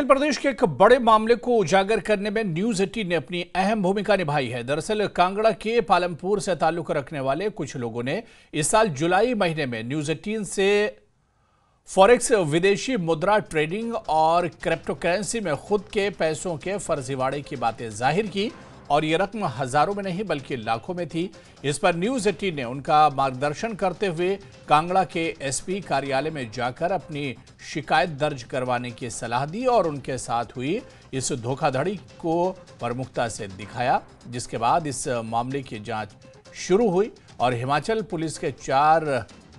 हिमाचल प्रदेश के एक बड़े मामले को उजागर करने में न्यूज एटीन ने अपनी अहम भूमिका निभाई है दरअसल कांगड़ा के पालमपुर से ताल्लुक रखने वाले कुछ लोगों ने इस साल जुलाई महीने में न्यूज एटीन से फॉरेक्स विदेशी मुद्रा ट्रेडिंग और क्रिप्टोकरेंसी में खुद के पैसों के फर्जीवाड़े की बातें जाहिर की और ये रकम हजारों में नहीं बल्कि लाखों में थी इस पर न्यूज एटीन ने उनका मार्गदर्शन करते हुए कांगड़ा के एसपी कार्यालय में जाकर अपनी शिकायत दर्ज करवाने की सलाह दी और उनके साथ हुई इस धोखाधड़ी को प्रमुखता से दिखाया जिसके बाद इस मामले की जांच शुरू हुई और हिमाचल पुलिस के चार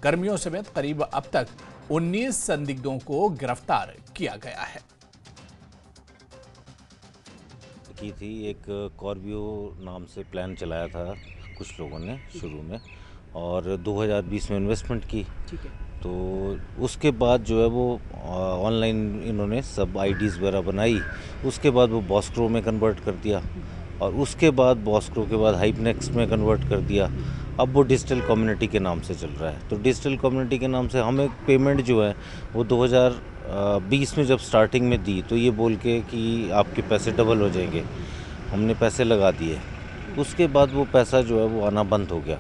कर्मियों समेत करीब अब तक 19 संदिग्धों को गिरफ्तार किया गया है की थी एक कॉर्बियो नाम से प्लान चलाया था कुछ लोगों ने शुरू में और 2020 में इन्वेस्टमेंट की ठीक है तो उसके बाद जो है वो ऑनलाइन इन्होंने सब आईडीज़ वगैरह बनाई उसके बाद वो बॉस्क्रो में कन्वर्ट कर दिया और उसके बाद बॉस्क्रो के बाद हाइपनेक्स में कन्वर्ट कर दिया अब वो डिजिटल कम्युनिटी के नाम से चल रहा है तो डिजिटल कम्युनिटी के नाम से हम एक पेमेंट जो है वो बीस में जब स्टार्टिंग में दी तो ये बोल के कि आपके पैसे डबल हो जाएंगे हमने पैसे लगा दिए उसके बाद वो पैसा जो है वो आना बंद हो गया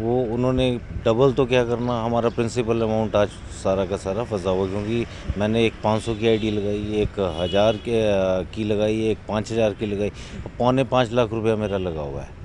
वो उन्होंने डबल तो क्या करना हमारा प्रिंसिपल अमाउंट आज सारा का सारा फंसा हुआ क्योंकि मैंने एक 500 की आईडी लगाई एक हज़ार के की लगाई एक पाँच हज़ार की लगाई पौने पाँच लाख रुपया मेरा लगा हुआ है